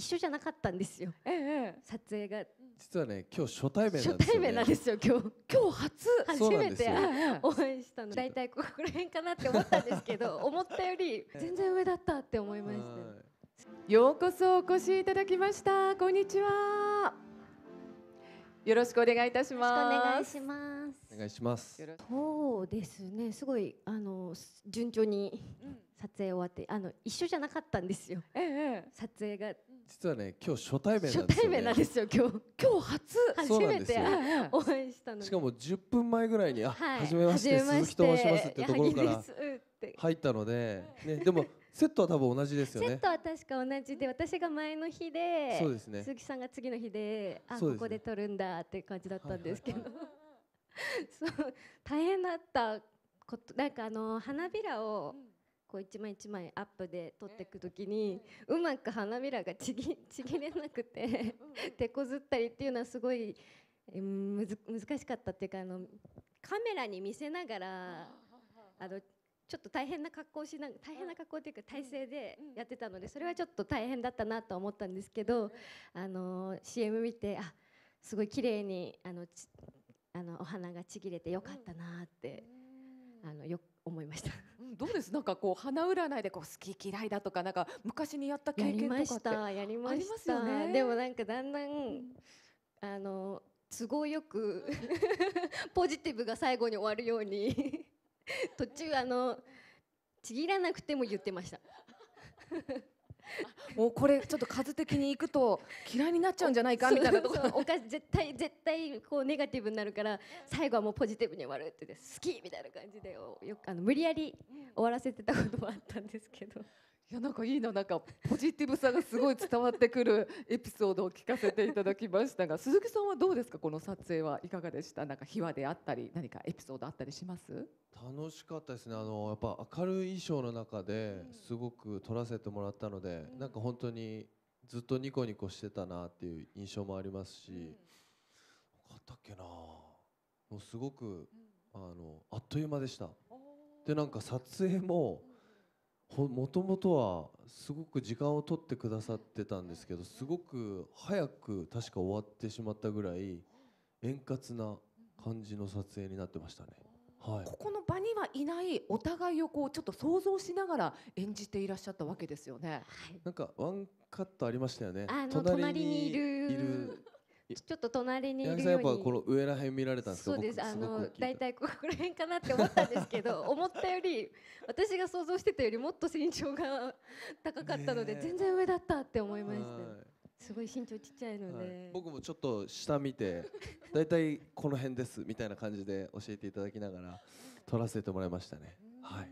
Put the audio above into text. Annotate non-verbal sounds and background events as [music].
一緒じゃなかったんですよ、ええ、撮影が実はね今日初対面なんですよ、ね、初対面なんですよ今日今日初初めてお会したの大体ここら辺かなって思ったんですけど [laughs] 思ったより全然上だったって思いましたようこそお越しいただきましたこんにちはよろしくお願いいたしますお願いしますお願いしますそうですねすごいあの順調に撮影終わってあの一緒じゃなかったんですよ、ええ、撮影が実はね今日初対面なんですよ、ね、初対面なんですよ今日今日初初めて応援したのしかも10分前ぐらいに「あ、はい、初めまして鈴木と申します」ってところから入ったので、ね、でもセットは多分同じですよねセットは確か同じで私が前の日でそうです、ね、鈴木さんが次の日であここで撮るんだっていう感じだったんですけど、[laughs] そう大変だったことなんかあの花びらを、うんこう一枚一枚アップで撮っていく時に、うまく花びらがちぎ [laughs] ちぎれなくて手こずったりっていうのはすごい難しかったっていうかあのカメラに見せながらあのちょっと大変な格好をしな大変な格好っていうか体勢でやってたのでそれはちょっと大変だったなと思ったんですけどあの CM 見てあすごい綺麗にあのあのお花がちぎれてよかったなって。ですなんかこう花占いでこう好き嫌いだとかなんか昔にやった経験とかってやりましたよねでもなんかだんだん、ん、あの都合よく [laughs] ポジティブが最後に終わるように途中あのちぎらなくても言ってましたもうこれちょっと数的にいくと嫌いになっちゃうんじゃないかみたいなところおか絶対絶対こうネガティブになるから最後はもうポジティブに終わるって好きみたいな感じでよくあの無理やり終わらせてたこともあったんですけど。いやなんかいいななんかポジティブさがすごい伝わってくるエピソードを聞かせていただきましたが鈴木さんはどうですかこの撮影はいかがでしたなんか秘話であったり何かエピソードあったりします楽しかったですねあのやっぱ明るい衣装の中ですごく撮らせてもらったので、うん、なんか本当にずっとニコニコしてたなっていう印象もありますし、うん、よかったっけなもうすごく、うん、あのあっという間でした。でなんか撮影も、もともとはすごく時間を取ってくださってたんですけどすごく早く確か終わってしまったぐらい円滑な感じの撮影になってましたね、はい、ここの場にはいないお互いをこうちょっと想像しながら演じていらっしゃったわけですよね、はい、なんかワンカットありましたよね隣にいるちょっと隣にいるように。やっぱこの上らへん見られたんですか。そうです。あのだいたいここら辺かなって思ったんですけど、[laughs] 思ったより私が想像してたよりもっと身長が高かったので、全然上だったって思いました。すごい身長ちっちゃいので、はい、僕もちょっと下見てだいたいこの辺ですみたいな感じで教えていただきながら撮らせてもらいましたね。はい